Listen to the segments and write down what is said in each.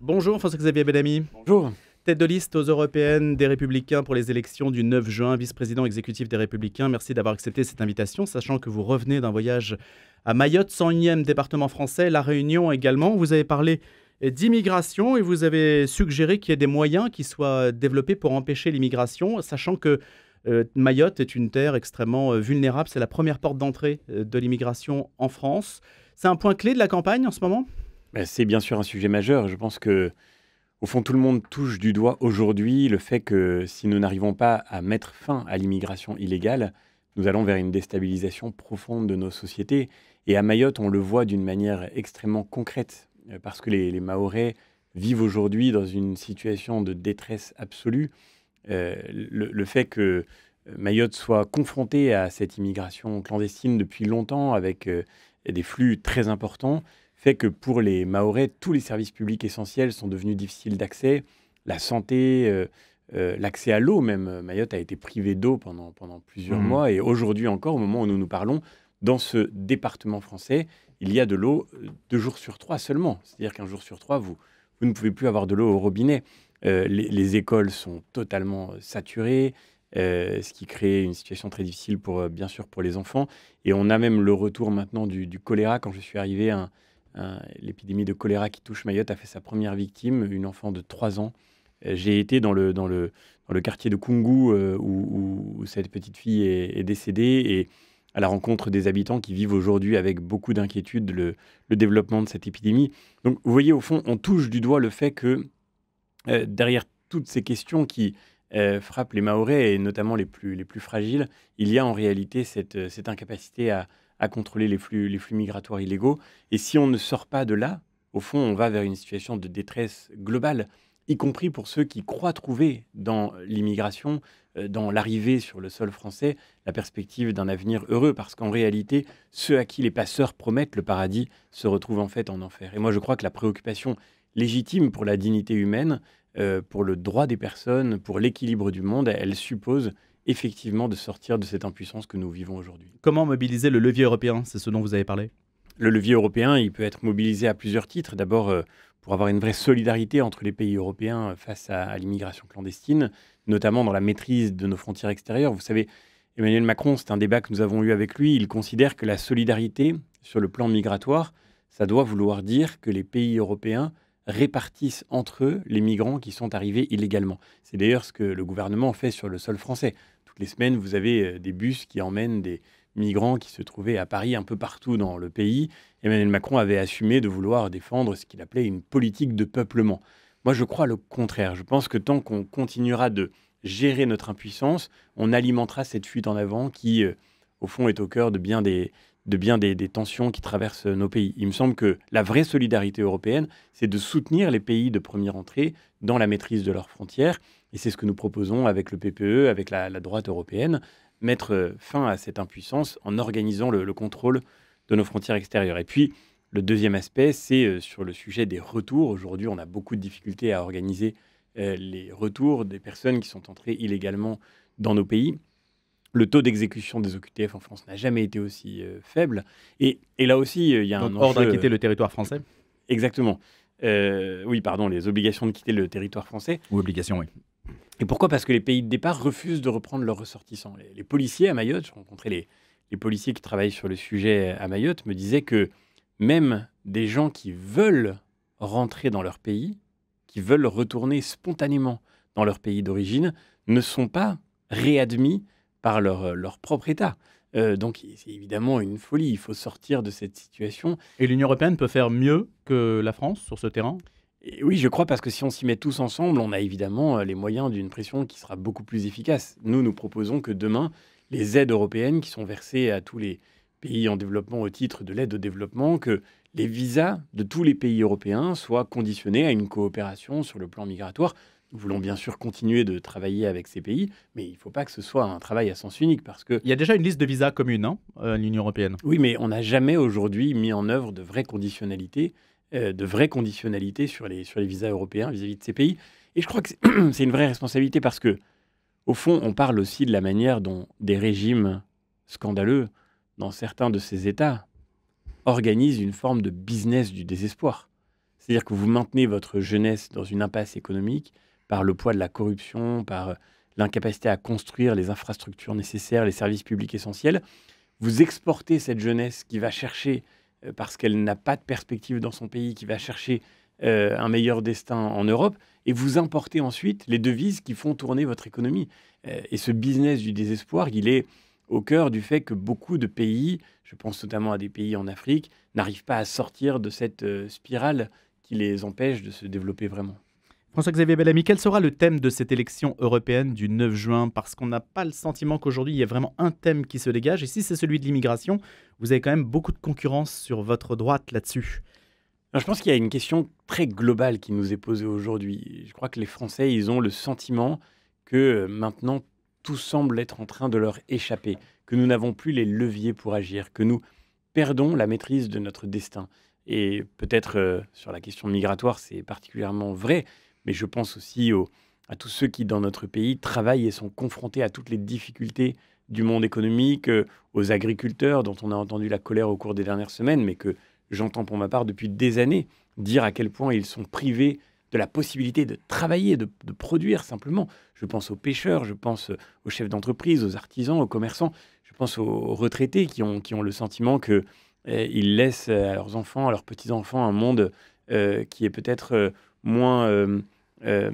Bonjour François-Xavier Bellamy. Bonjour. Tête de liste aux européennes des Républicains pour les élections du 9 juin, vice-président exécutif des Républicains, merci d'avoir accepté cette invitation, sachant que vous revenez d'un voyage à Mayotte, 101e département français, La Réunion également. Vous avez parlé d'immigration et vous avez suggéré qu'il y ait des moyens qui soient développés pour empêcher l'immigration, sachant que euh, Mayotte est une terre extrêmement euh, vulnérable, c'est la première porte d'entrée euh, de l'immigration en France. C'est un point clé de la campagne en ce moment bah, c'est bien sûr un sujet majeur. Je pense que, au fond, tout le monde touche du doigt aujourd'hui le fait que si nous n'arrivons pas à mettre fin à l'immigration illégale, nous allons vers une déstabilisation profonde de nos sociétés. Et à Mayotte, on le voit d'une manière extrêmement concrète, euh, parce que les, les vivent aujourd'hui dans une situation de détresse absolue. Euh, le, fait que euh, Mayotte soit confrontée à cette immigration clandestine depuis longtemps, avec des flux très importants, fait que pour les Mahorais, tous les services publics essentiels sont devenus difficiles d'accès. La santé, euh, euh, l'accès à l'eau même. Euh, Mayotte a été privée d'eau pendant, pendant plusieurs mmh. mois. Et aujourd'hui encore, au moment où nous nous parlons, dans ce département français, il y a de l'eau deux jours sur trois seulement. C'est-à-dire qu'un jour sur trois, vous, vous ne pouvez plus avoir de l'eau au robinet. les, écoles sont totalement saturées, ce qui crée une situation très difficile, pour, bien sûr, pour les enfants. Et on a même le retour maintenant du, choléra. Quand je suis arrivé, un, euh, l'épidémie de choléra qui touche Mayotte a fait sa première victime, une enfant de 3 ans. Euh, j'ai été dans le, dans, le, dans le quartier de Kungu euh, où, cette petite fille est, décédée et à la rencontre des habitants qui vivent aujourd'hui avec beaucoup d'inquiétude le, développement de cette épidémie. Donc vous voyez, au fond, on touche du doigt le fait que derrière toutes ces questions qui frappent les Mahorais et notamment les plus, les plus fragiles, il y a en réalité cette incapacité à, à contrôler les flux, migratoires illégaux. Et si on ne sort pas de là, au fond, on va vers une situation de détresse globale, y compris pour ceux qui croient trouver dans l'immigration, euh, dans l'arrivée sur le sol français, la perspective d'un avenir heureux, parce qu'en réalité, ceux à qui les passeurs promettent le paradis se retrouvent en fait en enfer. Et moi, je crois que la préoccupation légitime pour la dignité humaine, euh, pour le droit des personnes, pour l'équilibre du monde, elle suppose effectivement de sortir de cette impuissance que nous vivons aujourd'hui. Comment mobiliser le levier européen C'est ce dont vous avez parlé Le levier européen, il peut être mobilisé à plusieurs titres. D'abord, euh, pour avoir une vraie solidarité entre les pays européens face à l'immigration clandestine, notamment dans la maîtrise de nos frontières extérieures. Vous savez, Emmanuel Macron, c'est un débat que nous avons eu avec lui, il considère que la solidarité sur le plan migratoire, ça doit vouloir dire que les pays européens répartissent entre eux les migrants qui sont arrivés illégalement. C'est d'ailleurs ce que le gouvernement fait sur le sol français les semaines, vous avez euh, des bus qui emmènent des migrants qui se trouvaient à Paris, un peu partout dans le pays. Emmanuel Macron avait assumé de vouloir défendre ce qu'il appelait une politique de peuplement. Moi, je crois le contraire. Je pense que tant qu'on continuera de gérer notre impuissance, on alimentera cette fuite en avant qui, euh, au fond, est au cœur de bien des, tensions qui traversent euh, nos pays. Il me semble que la vraie solidarité européenne, c'est de soutenir les pays de première entrée dans la maîtrise de leurs frontières et c'est ce que nous proposons avec le PPE, avec la, droite européenne, mettre euh, fin à cette impuissance en organisant le, contrôle de nos frontières extérieures. Et puis, le deuxième aspect, c'est euh, sur le sujet des retours. Aujourd'hui, on a beaucoup de difficultés à organiser euh, les retours des personnes qui sont entrées illégalement dans nos pays. Le taux d'exécution des OQTF en France n'a jamais été aussi faible. Et, là aussi, il y a un enjeu... hors quitter le territoire français Exactement. oui, pardon, les obligations de quitter le territoire français. Ou obligations, oui. Et pourquoi Parce que les pays de départ refusent de reprendre leurs ressortissants. Les, policiers à Mayotte, j'ai rencontré les, policiers qui travaillent sur le sujet à Mayotte, me disaient que même des gens qui veulent rentrer dans leur pays, qui veulent retourner spontanément dans leur pays d'origine, ne sont pas réadmis par leur, euh, leur propre État. Euh, donc c'est évidemment une folie, il faut sortir de cette situation. Et l'Union européenne peut faire mieux que la France sur ce terrain oui, je crois parce que si on s'y met tous ensemble, on a évidemment euh, les moyens d'une pression qui sera beaucoup plus efficace. Nous, nous proposons que demain, les aides européennes qui sont versées à tous les pays en développement au titre de l'aide au développement, que les visas de tous les pays européens soient conditionnés à une coopération sur le plan migratoire. Nous voulons bien sûr continuer de travailler avec ces pays, mais il ne faut pas que ce soit un travail à sens unique parce que... Il y a déjà une liste de visas commune, hein, à euh, l'Union européenne. Oui, mais on n'a jamais aujourd'hui mis en œuvre de vraies conditionnalités euh, de vraies conditionnalités sur les, sur les visas européens vis à -vis de ces pays. Et je crois que c'est une vraie responsabilité parce que, au fond, on parle aussi de la manière dont des régimes scandaleux dans certains de ces États organisent une forme de business du désespoir. C'est-à-dire que vous maintenez votre jeunesse dans une impasse économique par le poids de la corruption, par euh, l'incapacité à construire les infrastructures nécessaires, les services publics essentiels. Vous exportez cette jeunesse qui va chercher euh, parce qu'elle n'a pas de perspective dans son pays, qui va chercher euh, un meilleur destin en Europe, et vous importez ensuite les devises qui font tourner votre économie. Euh, et ce business du désespoir, il est au cœur du fait que beaucoup de pays, je pense notamment à des pays en Afrique, n'arrivent pas à sortir de cette spirale qui les empêche de se développer vraiment. François-Xavier Bellamy, quel sera le thème de cette élection européenne du 9 juin Parce qu'on n'a pas le sentiment qu'aujourd'hui, il y a vraiment un thème qui se dégage. Et si c'est celui de l'immigration, vous avez quand même beaucoup de concurrence sur votre droite là-dessus. je pense qu'il y a une question très globale qui nous est posée aujourd'hui. Je crois que les Français, ils ont le sentiment que euh, maintenant, tout semble être en train de leur échapper, que nous n'avons plus les leviers pour agir, que nous perdons la maîtrise de notre destin. Et peut-être euh, sur la question migratoire, c'est particulièrement vrai, mais je pense aussi à tous ceux qui, dans notre pays, travaillent et sont confrontés à toutes les difficultés du monde économique, euh, aux agriculteurs dont on a entendu la colère au cours des dernières semaines, mais que j'entends pour ma part depuis des années dire à quel point ils sont privés de la possibilité de travailler, de, de produire simplement. Je pense aux pêcheurs, je pense aux chefs d'entreprise, aux artisans, aux commerçants, je pense aux, retraités qui ont, qui ont le sentiment que eh, ils laissent à leurs enfants, à leurs petits-enfants un monde euh, qui est peut-être euh, moins euh,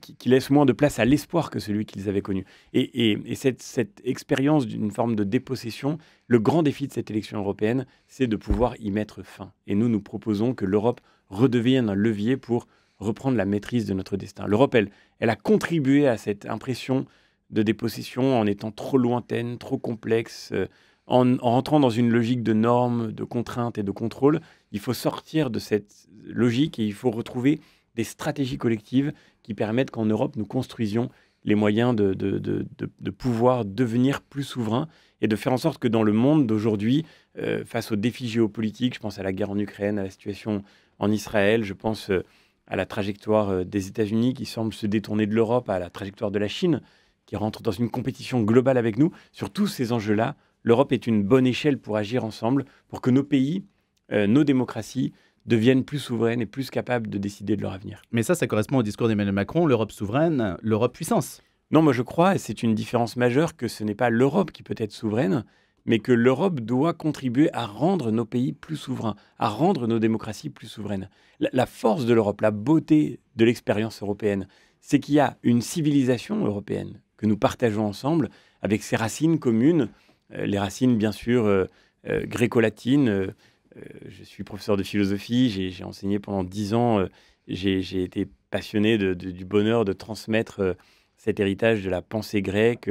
qui, laisse moins de place à l'espoir que celui qu'ils avaient connu. Et, cette, expérience d'une forme de dépossession, le grand défi de cette élection européenne, c'est de pouvoir y mettre fin. Et nous, nous proposons que l'Europe redevienne un levier pour reprendre la maîtrise de notre destin. L'Europe, elle, elle a contribué à cette impression de dépossession en étant trop lointaine, trop complexe, euh, en, en rentrant dans une logique de normes, de contraintes et de contrôle. Il faut sortir de cette logique et il faut retrouver des stratégies collectives qui permettent qu'en Europe, nous construisions les moyens de, pouvoir devenir plus souverains et de faire en sorte que dans le monde d'aujourd'hui, euh, face aux défis géopolitiques, je pense à la guerre en Ukraine, à la situation en Israël, je pense euh, à la trajectoire euh, des États-Unis qui semble se détourner de l'Europe, à la trajectoire de la Chine qui rentre dans une compétition globale avec nous, sur tous ces enjeux-là, l'Europe est une bonne échelle pour agir ensemble, pour que nos pays, nos démocraties, deviennent plus souveraines et plus capables de décider de leur avenir. Mais ça, ça correspond au discours d'Emmanuel Macron, l'Europe souveraine, l'Europe puissance. Non, moi je crois, et c'est une différence majeure, que ce n'est pas l'Europe qui peut être souveraine, mais que l'Europe doit contribuer à rendre nos pays plus souverains, à rendre nos démocraties plus souveraines. La, force de l'Europe, la beauté de l'expérience européenne, c'est qu'il y a une civilisation européenne que nous partageons ensemble, avec ses racines communes, euh, les racines bien sûr euh, euh, gréco-latines euh, je suis professeur de philosophie, j'ai enseigné pendant dix ans, euh, j'ai été passionné du bonheur de transmettre euh, cet héritage de la pensée grecque,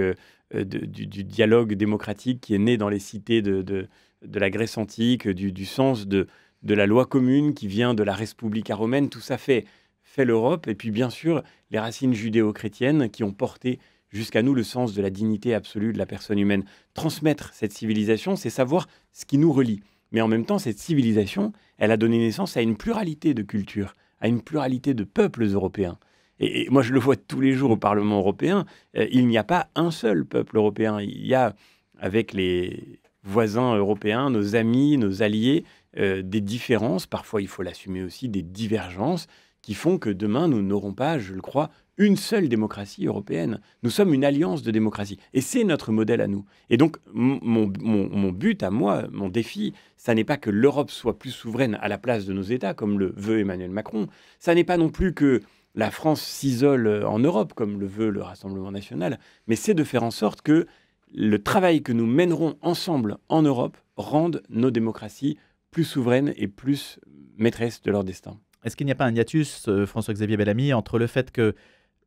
du, dialogue démocratique qui est né dans les cités de, la Grèce antique, du, sens de, la loi commune qui vient de la République romaine. Tout ça fait l'Europe. Et puis, bien sûr, les racines judéo-chrétiennes qui ont porté jusqu'à nous le sens de la dignité absolue de la personne humaine. Transmettre cette civilisation, c'est savoir ce qui nous relie. Mais en même temps, cette civilisation, elle a donné naissance à une pluralité de cultures, à une pluralité de peuples européens. Et, moi, je le vois tous les jours au Parlement européen, euh, il n'y a pas un seul peuple européen. Il y a, avec les voisins européens, nos amis, nos alliés, euh, des différences, parfois il faut l'assumer aussi, des divergences qui font que demain, nous n'aurons pas, je le crois, une seule démocratie européenne. Nous sommes une alliance de démocratie. Et c'est notre modèle à nous. Et donc, mon, but à moi, mon défi, ça n'est pas que l'Europe soit plus souveraine à la place de nos États, comme le veut Emmanuel Macron. Ça n'est pas non plus que la France s'isole euh, en Europe, comme le veut le Rassemblement national. Mais c'est de faire en sorte que le travail que nous mènerons ensemble en Europe rende nos démocraties plus souveraines et plus maîtresses de leur destin. Est-ce qu'il n'y a pas un hiatus, euh, François-Xavier Bellamy, entre le fait que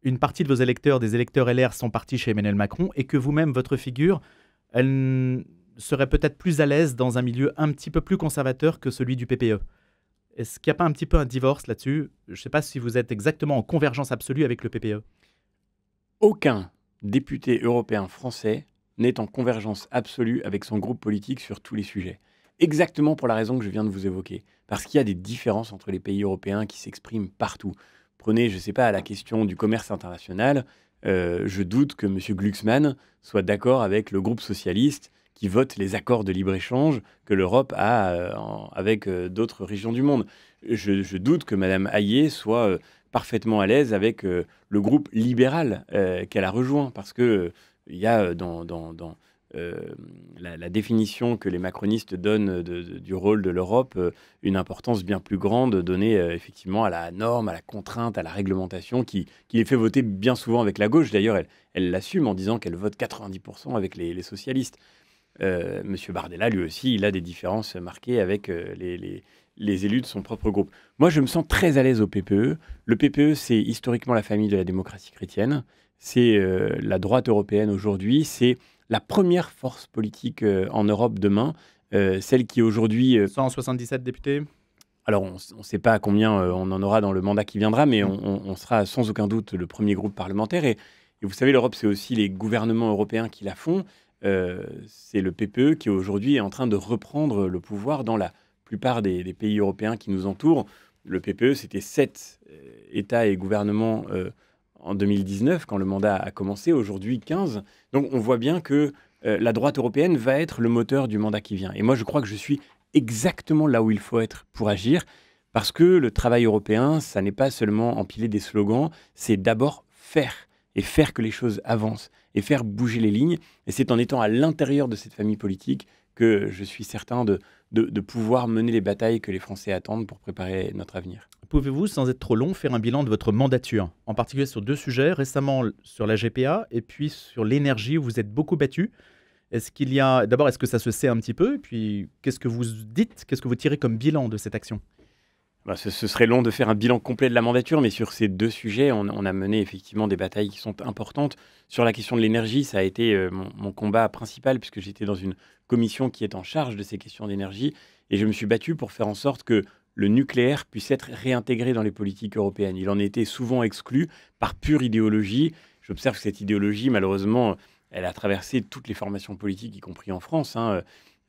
une partie de vos électeurs, des électeurs LR, sont partis chez Emmanuel Macron et que vous-même, votre figure, elle serait peut-être plus à l'aise dans un milieu un petit peu plus conservateur que celui du PPE. Est-ce qu'il n'y a pas un petit peu un divorce là-dessus Je ne sais pas si vous êtes exactement en convergence absolue avec le PPE. Aucun député européen français n'est en convergence absolue avec son groupe politique sur tous les sujets. Exactement pour la raison que je viens de vous évoquer. Parce qu'il y a des différences entre les pays européens qui s'expriment partout. Prenez, je ne sais pas, la question du commerce international. Euh, je doute que M. Glucksmann soit d'accord avec le groupe socialiste qui vote les accords de libre-échange que l'Europe a euh, avec euh, d'autres régions du monde. Je, doute que Mme Hayé soit parfaitement à l'aise avec le groupe libéral qu'elle a rejoint, parce que il y a dans, dans, euh, la, définition que les macronistes donnent du rôle de l'Europe euh, une importance bien plus grande donnée euh, effectivement à la norme, à la contrainte, à la réglementation qui, qui les fait voter bien souvent avec la gauche. D'ailleurs, elle l'assume en disant qu'elle vote 90% avec les, socialistes. Monsieur Bardella, lui aussi, il a des différences marquées avec les, les, élus de son propre groupe. Moi, je me sens très à l'aise au PPE. Le PPE, c'est historiquement la famille de la démocratie chrétienne. C'est la droite européenne aujourd'hui. C'est la première force politique euh, en Europe demain, euh, celle qui aujourd'hui... 177 euh, députés alors, on ne sait pas combien on en aura dans le mandat qui viendra, mais on, sera sans aucun doute le premier groupe parlementaire. Et, vous savez, l'Europe, c'est aussi les gouvernements européens qui la font. c'est le PPE qui aujourd'hui est en train de reprendre le pouvoir dans la plupart des, pays européens qui nous entourent. Le PPE, c'était sept États et gouvernements euh, en 2019, quand le mandat a commencé, aujourd'hui 15. Donc on voit bien que euh, la droite européenne va être le moteur du mandat qui vient. Et moi, je crois que je suis exactement là où il faut être pour agir, parce que le travail européen, ça n'est pas seulement empiler des slogans, c'est d'abord faire, et faire que les choses avancent, et faire bouger les lignes. Et c'est en étant à l'intérieur de cette famille politique que je suis certain de pouvoir mener les batailles que les Français attendent pour préparer notre avenir. Pouvez-vous, sans être trop long, faire un bilan de votre mandature En particulier sur deux sujets, récemment sur la GPA et puis sur l'énergie où vous êtes beaucoup battu. Est-ce qu'il y a. D'abord, est-ce que ça se sait un petit peu Et puis, qu'est-ce que vous dites Qu'est-ce que vous tirez comme bilan de cette action bah, ce, serait long de faire un bilan complet de la mandature, mais sur ces deux sujets, on, a mené effectivement des batailles qui sont importantes. Sur la question de l'énergie, ça a été euh, mon, combat principal, puisque j'étais dans une commission qui est en charge de ces questions d'énergie, et je me suis battu pour faire en sorte que le nucléaire puisse être réintégré dans les politiques européennes. Il en était souvent exclu par pure idéologie. J'observe que cette idéologie, malheureusement, elle a traversé toutes les formations politiques, y compris en France. Hein.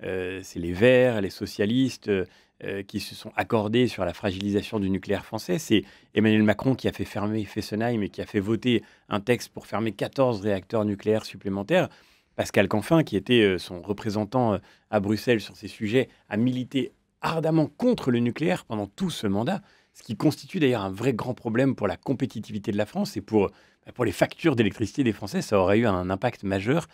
Euh, c'est les Verts, les socialistes euh, qui se sont accordés sur la fragilisation du nucléaire français. C'est Emmanuel Macron qui a fait fermer Fessenheim et qui a fait voter un texte pour fermer 14 réacteurs nucléaires supplémentaires. Pascal Canfin, qui était euh, son représentant à Bruxelles sur ces sujets, a milité ardemment contre le nucléaire pendant tout ce mandat, ce qui constitue d'ailleurs un vrai grand problème pour la compétitivité de la France et pour, bah, pour les factures d'électricité des Français, ça aurait eu un impact majeur.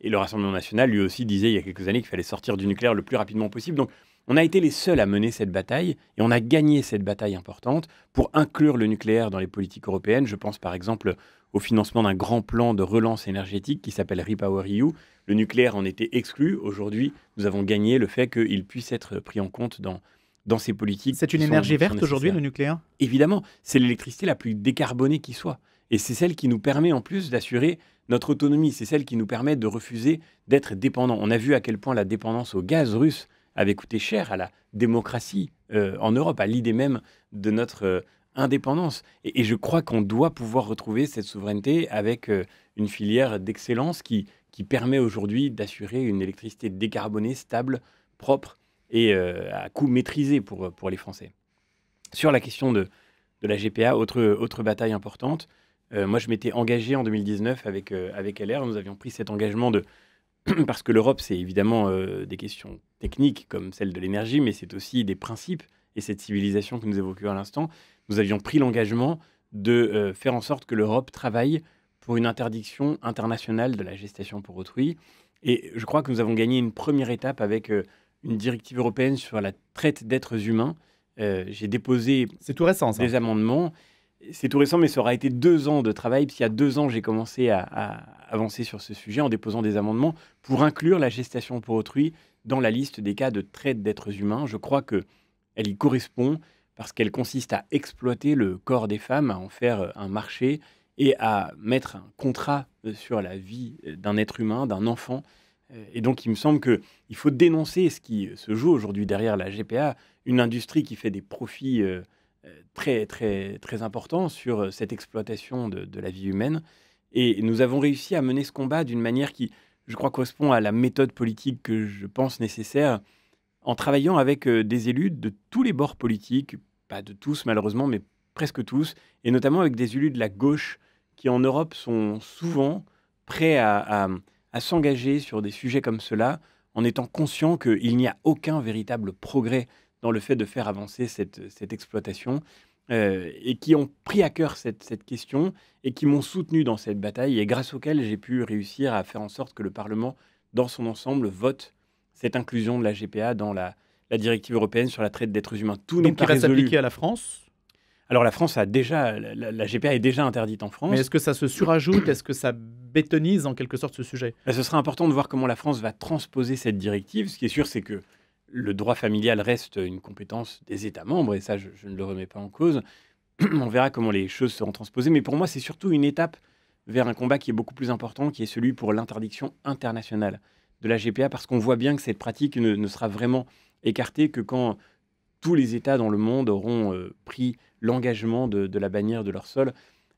Et le Rassemblement national, lui aussi, disait il y a quelques années qu'il fallait sortir du nucléaire le plus rapidement possible. Donc, on a été les seuls à mener cette bataille et on a gagné cette bataille importante pour inclure le nucléaire dans les politiques européennes. Je pense par exemple au financement d'un grand plan de relance énergétique qui s'appelle EU. E le nucléaire en était exclu. Aujourd'hui, nous avons gagné le fait qu'il puisse être pris en compte dans, dans ces politiques. C'est une énergie verte aujourd'hui, le nucléaire Évidemment, c'est l'électricité la plus décarbonée qui soit. Et c'est celle qui nous permet en plus d'assurer notre autonomie. C'est celle qui nous permet de refuser d'être dépendants. On a vu à quel point la dépendance au gaz russe avait coûté cher à la démocratie euh, en Europe, à l'idée même de notre, euh, indépendance. Et, je crois qu'on doit pouvoir retrouver cette souveraineté avec euh, une filière d'excellence qui, qui permet aujourd'hui d'assurer une électricité décarbonée, stable, propre et euh, à coût maîtrisé pour, euh, pour les Français. Sur la question de, de la GPA, autre, autre bataille importante, moi je m'étais engagé en 2019 avec, avec LR, nous avions pris cet engagement de, parce que l'Europe, c'est évidemment des questions techniques comme celle de l'énergie, mais c'est aussi des principes et cette civilisation que nous évoquions à l'instant, nous avions pris l'engagement de euh, faire en sorte que l'Europe travaille pour une interdiction internationale de la gestation pour autrui. Et je crois que nous avons gagné une première étape avec euh, une directive européenne sur la traite d'êtres humains. Euh, j'ai déposé tout récent, ça. des amendements. C'est tout récent, mais ça aura été deux ans de travail, puisqu'il y a deux ans, j'ai commencé à, avancer sur ce sujet en déposant des amendements pour inclure la gestation pour autrui dans la liste des cas de traite d'êtres humains. Je crois que elle y correspond parce qu'elle consiste à exploiter le corps des femmes, à en faire euh, un marché et à mettre un contrat euh, sur la vie euh, d'un être humain, d'un enfant. Et donc, il me semble qu'il faut dénoncer ce qui se joue aujourd'hui derrière la GPA, une industrie qui fait des profits très, très, très importants sur cette exploitation de, de la vie humaine. Et nous avons réussi à mener ce combat d'une manière qui, je crois, correspond à la méthode politique que je pense nécessaire en travaillant avec euh, des élus de tous les bords politiques, pas de tous malheureusement, mais presque tous, et notamment avec des élus de la gauche qui en Europe sont souvent prêts à, s'engager sur des sujets comme cela, en étant conscients qu'il n'y a aucun véritable progrès dans le fait de faire avancer cette, exploitation, euh, et qui ont pris à cœur cette, question, et qui m'ont soutenu dans cette bataille, et grâce auquel j'ai pu réussir à faire en sorte que le Parlement, dans son ensemble, vote cette inclusion de la GPA dans la, directive européenne sur la traite d'êtres humains. Tout n'est pas Donc reste appliqué à la France alors la France a déjà, la, GPA est déjà interdite en France. Mais est-ce que ça se surajoute Est-ce que ça bétonise en quelque sorte ce sujet bah, Ce sera important de voir comment la France va transposer cette directive. Ce qui est sûr, c'est que le droit familial reste une compétence des États membres, et ça, je ne le remets pas en cause. On verra comment les choses seront transposées. Mais pour moi, c'est surtout une étape vers un combat qui est beaucoup plus important, qui est celui pour l'interdiction internationale de la GPA parce qu'on voit bien que cette pratique ne, sera vraiment écartée que quand tous les États dans le monde auront euh, pris l'engagement de, de, la bannière de leur sol.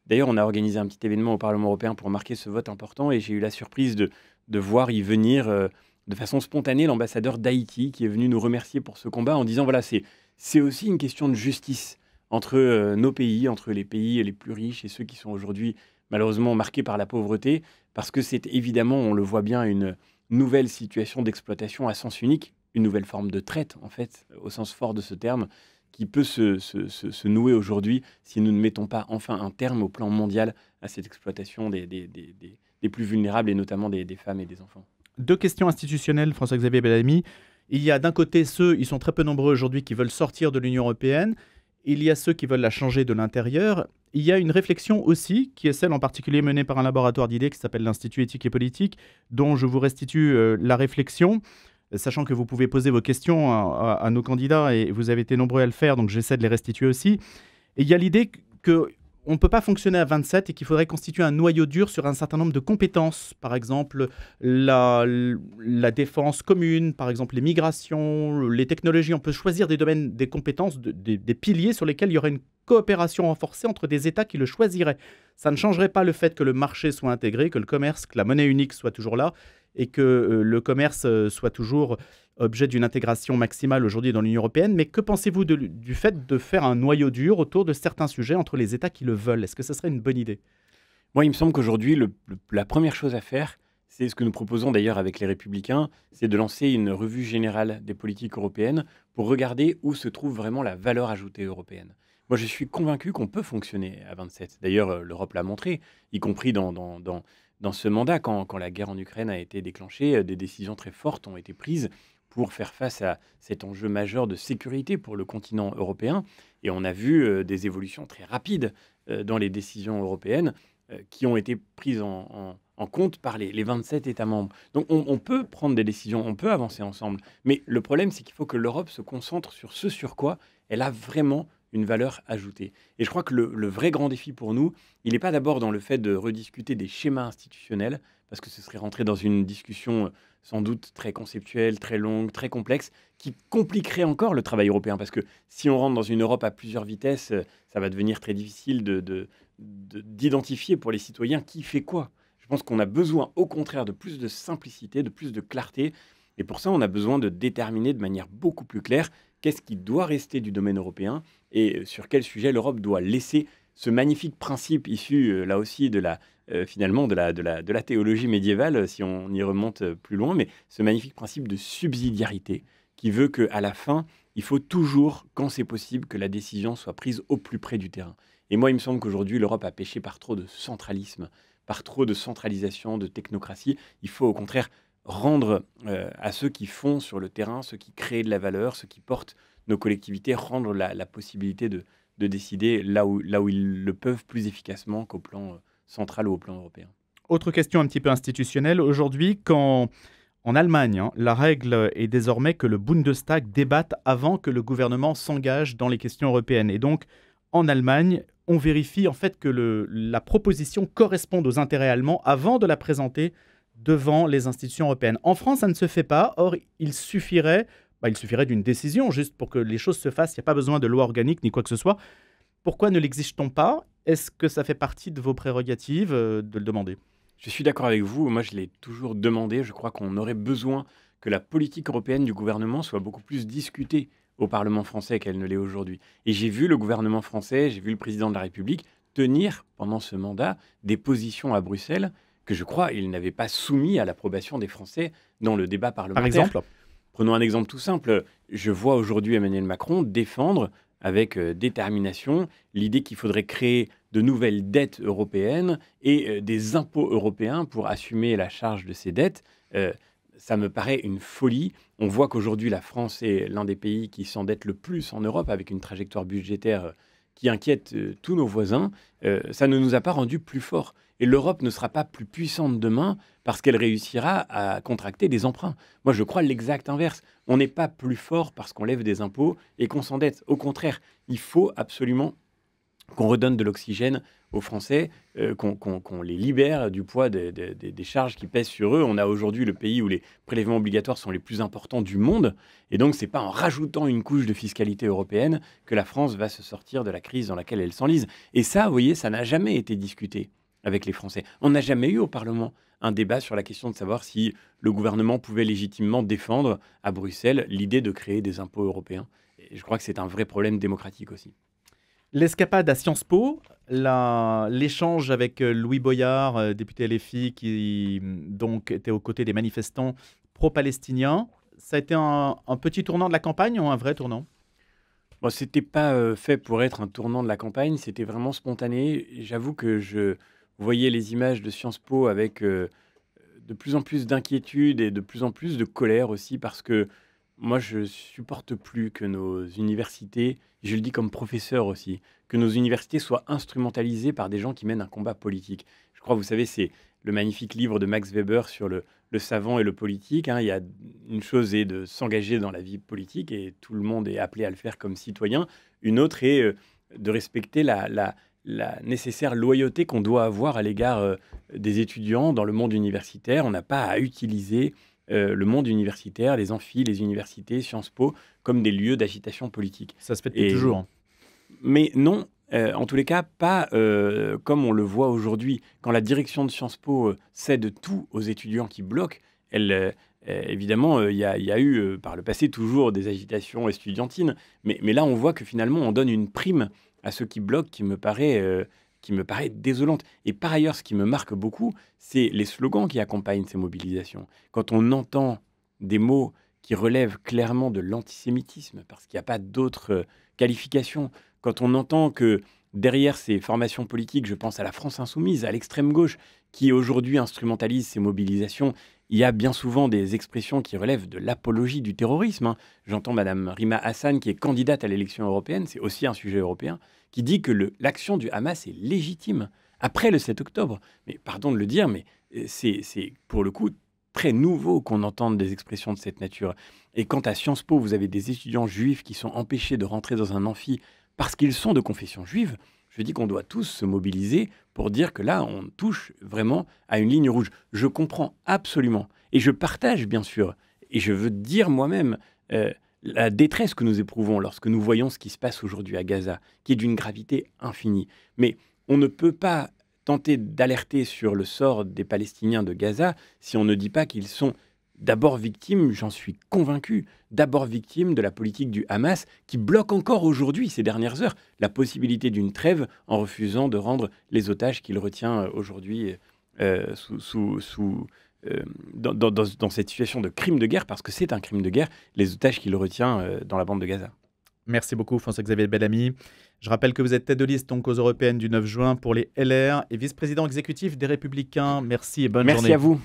D'ailleurs, on a organisé un petit événement au Parlement européen pour marquer ce vote important et j'ai eu la surprise de, de voir y venir euh, de façon spontanée l'ambassadeur d'Haïti qui est venu nous remercier pour ce combat en disant voilà, c'est aussi une question de justice entre euh, nos pays, entre les pays les plus riches et ceux qui sont aujourd'hui malheureusement marqués par la pauvreté, parce que c'est évidemment, on le voit bien, une, nouvelle situation d'exploitation à sens unique, une nouvelle forme de traite, en fait, au sens fort de ce terme, qui peut se, nouer aujourd'hui si nous ne mettons pas enfin un terme au plan mondial à cette exploitation des, des, des plus vulnérables et notamment des, femmes et des enfants. Deux questions institutionnelles, François-Xavier Bellamy. Il y a d'un côté ceux, ils sont très peu nombreux aujourd'hui, qui veulent sortir de l'Union européenne. Il y a ceux qui veulent la changer de l'intérieur il y a une réflexion aussi, qui est celle en particulier menée par un laboratoire d'idées qui s'appelle l'Institut éthique et politique, dont je vous restitue euh, la réflexion, sachant que vous pouvez poser vos questions à, à, nos candidats et vous avez été nombreux à le faire, donc j'essaie de les restituer aussi. Et il y a l'idée que on ne peut pas fonctionner à 27 et qu'il faudrait constituer un noyau dur sur un certain nombre de compétences, par exemple la, défense commune, par exemple les migrations, les technologies. On peut choisir des domaines, des compétences, des, des, piliers sur lesquels il y aurait une coopération renforcée entre des États qui le choisiraient. Ça ne changerait pas le fait que le marché soit intégré, que le commerce, que la monnaie unique soit toujours là et que euh, le commerce euh, soit toujours objet d'une intégration maximale aujourd'hui dans l'Union européenne. Mais que pensez-vous du fait de faire un noyau dur autour de certains sujets entre les États qui le veulent Est-ce que ce serait une bonne idée Moi, il me semble qu'aujourd'hui, la première chose à faire, c'est ce que nous proposons d'ailleurs avec les Républicains, c'est de lancer une revue générale des politiques européennes pour regarder où se trouve vraiment la valeur ajoutée européenne. Moi, je suis convaincu qu'on peut fonctionner à 27. D'ailleurs, euh, l'Europe l'a montré, y compris dans, dans, dans, dans ce mandat, quand, la guerre en Ukraine a été déclenchée, euh, des décisions très fortes ont été prises pour faire face à cet enjeu majeur de sécurité pour le continent européen. Et on a vu euh, des évolutions très rapides euh, dans les décisions européennes qui ont été prises en, compte par les, 27 États membres. Donc on, on, peut prendre des décisions, on peut avancer ensemble. Mais le problème, c'est qu'il faut que l'Europe se concentre sur ce sur quoi elle a vraiment une valeur ajoutée. Et je crois que le, vrai grand défi pour nous, il n'est pas d'abord dans le fait de rediscuter des schémas institutionnels, parce que ce serait rentrer dans une discussion euh, sans doute très conceptuelle, très longue, très complexe, qui compliquerait encore le travail européen, parce que si on rentre dans une Europe à plusieurs vitesses, euh, ça va devenir très difficile d'identifier de, pour les citoyens qui fait quoi. Je pense qu'on a besoin au contraire de plus de simplicité, de plus de clarté. Et pour ça, on a besoin de déterminer de manière beaucoup plus claire qu'est-ce qui doit rester du domaine européen et euh, sur quel sujet l'Europe doit laisser ce magnifique principe issu euh, là aussi de la euh, finalement de la, de la, théologie médiévale si on y remonte plus loin mais ce magnifique principe de subsidiarité qui veut que à la fin il faut toujours quand c'est possible que la décision soit prise au plus près du terrain. Et moi il me semble qu'aujourd'hui l'Europe a péché par trop de centralisme, par trop de centralisation, de technocratie, il faut au contraire rendre euh, à ceux qui font sur le terrain, ceux qui créent de la valeur, ceux qui portent nos collectivités, rendre la, possibilité de, décider là où, là où ils le peuvent plus efficacement qu'au plan euh, central ou au plan européen. Autre question un petit peu institutionnelle. Aujourd'hui, quand en Allemagne, hein, la règle est désormais que le Bundestag débatte avant que le gouvernement s'engage dans les questions européennes. Et donc, en Allemagne, on vérifie en fait que la proposition corresponde aux intérêts allemands avant de la présenter devant les institutions européennes. En France, ça ne se fait pas. Or, il suffirait, bah, suffirait d'une décision juste pour que les choses se fassent. Il n'y a pas besoin de loi organique ni quoi que ce soit. Pourquoi ne l'exige-t-on pas Est-ce que ça fait partie de vos prérogatives euh, de le demander Je suis d'accord avec vous. Moi, je l'ai toujours demandé. Je crois qu'on aurait besoin que la politique européenne du gouvernement soit beaucoup plus discutée au Parlement français qu'elle ne l'est aujourd'hui. Et j'ai vu le gouvernement français, j'ai vu le président de la République tenir pendant ce mandat des positions à Bruxelles que je crois il n'avait pas soumis à l'approbation des Français dans le débat parlementaire. Par exemple Prenons un exemple tout simple. Je vois aujourd'hui Emmanuel Macron défendre avec euh, détermination l'idée qu'il faudrait créer de nouvelles dettes européennes et euh, des impôts européens pour assumer la charge de ces dettes. Euh, ça me paraît une folie. On voit qu'aujourd'hui, la France est l'un des pays qui s'endette le plus en Europe avec une trajectoire budgétaire qui inquiète tous nos voisins. ça ne nous a pas rendus plus forts. Et l'Europe ne sera pas plus puissante demain parce qu'elle réussira à contracter des emprunts. Moi, je crois l'exact inverse. On n'est pas plus fort parce qu'on lève des impôts et qu'on s'endette. Au contraire, il faut absolument qu'on redonne de l'oxygène aux Français, euh, qu'on les libère du poids des charges qui pèsent sur eux. On a aujourd'hui le pays où les prélèvements obligatoires sont les plus importants du monde. Et donc, ce n'est pas en rajoutant une couche de fiscalité européenne que la France va se sortir de la crise dans laquelle elle s'enlise. Et ça, vous voyez, ça n'a jamais été discuté avec les Français. On n'a jamais eu au Parlement un débat sur la question de savoir si le gouvernement pouvait légitimement défendre à Bruxelles l'idée de créer des impôts européens. Et je crois que c'est un vrai problème démocratique aussi. L'escapade à Sciences Po, l'échange avec euh, Louis Boyard, euh, député LFI, qui donc était aux côtés des manifestants pro-palestiniens, ça a été un, petit tournant de la campagne ou un vrai tournant Ce c'était pas euh, fait pour être un tournant de la campagne, c'était vraiment spontané. J'avoue que je, vous voyez les images de Sciences Po avec euh, de plus en plus d'inquiétude et de plus en plus de colère aussi parce que moi, je supporte plus que nos universités, je le dis comme professeur aussi, que nos universités soient instrumentalisées par des gens qui mènent un combat politique. Je crois, vous savez, c'est le magnifique livre de Max Weber sur le, savant et le politique. Hein. Il y a une chose est de s'engager dans la vie politique et tout le monde est appelé à le faire comme citoyen. Une autre est euh, de respecter la, la nécessaire loyauté qu'on doit avoir à l'égard euh, des étudiants dans le monde universitaire. On n'a pas à utiliser euh, le monde universitaire, les amphis, les universités, Sciences Po, comme des lieux d'agitation politique. Ça se fait toujours. Hein. Mais non, euh, en tous les cas, pas comme on le voit aujourd'hui. Quand la direction de Sciences Po cède tout aux étudiants qui bloquent, elle, évidemment, il y, a, eu par le passé toujours des agitations estudiantines, mais, mais là, on voit que finalement, on donne une prime à ce qui bloque, qui me paraît, euh, qui me paraît désolante. Et par ailleurs, ce qui me marque beaucoup, c'est les slogans qui accompagnent ces mobilisations. Quand on entend des mots qui relèvent clairement de l'antisémitisme, parce qu'il n'y a pas d'autres euh, qualifications. quand on entend que derrière ces formations politiques, je pense à la France insoumise, à l'extrême gauche, qui aujourd'hui instrumentalise ces mobilisations il y a bien souvent des expressions qui relèvent de l'apologie du terrorisme. Hein. J'entends Mme Rima Hassan, qui est candidate à l'élection européenne, c'est aussi un sujet européen, qui dit que l'action du Hamas est légitime après le 7 octobre. Mais pardon de le dire, mais euh, c'est pour le coup très nouveau qu'on entende des expressions de cette nature. Et quant à Sciences Po, vous avez des étudiants juifs qui sont empêchés de rentrer dans un amphi parce qu'ils sont de confession juive je dis qu'on doit tous se mobiliser pour dire que là, on touche vraiment à une ligne rouge. Je comprends absolument. Et je partage, bien sûr. Et je veux dire moi-même euh, la détresse que nous éprouvons lorsque nous voyons ce qui se passe aujourd'hui à Gaza, qui est d'une gravité infinie. Mais on ne peut pas tenter d'alerter sur le sort des Palestiniens de Gaza si on ne dit pas qu'ils sont d'abord victime, j'en suis convaincu, d'abord victime de la politique du Hamas qui bloque encore aujourd'hui, ces dernières heures, la possibilité d'une trêve en refusant de rendre les otages qu'il retient euh, aujourd'hui euh, sous, euh, dans, cette situation de crime de guerre, parce que c'est un crime de guerre, les otages qu'il retient dans la bande de Gaza. Merci beaucoup, François-Xavier Bellamy. Je rappelle que vous êtes tête de liste en cause européenne du 9 juin pour les LR et vice-président exécutif des Républicains. Merci et bonne journée. Merci à vous.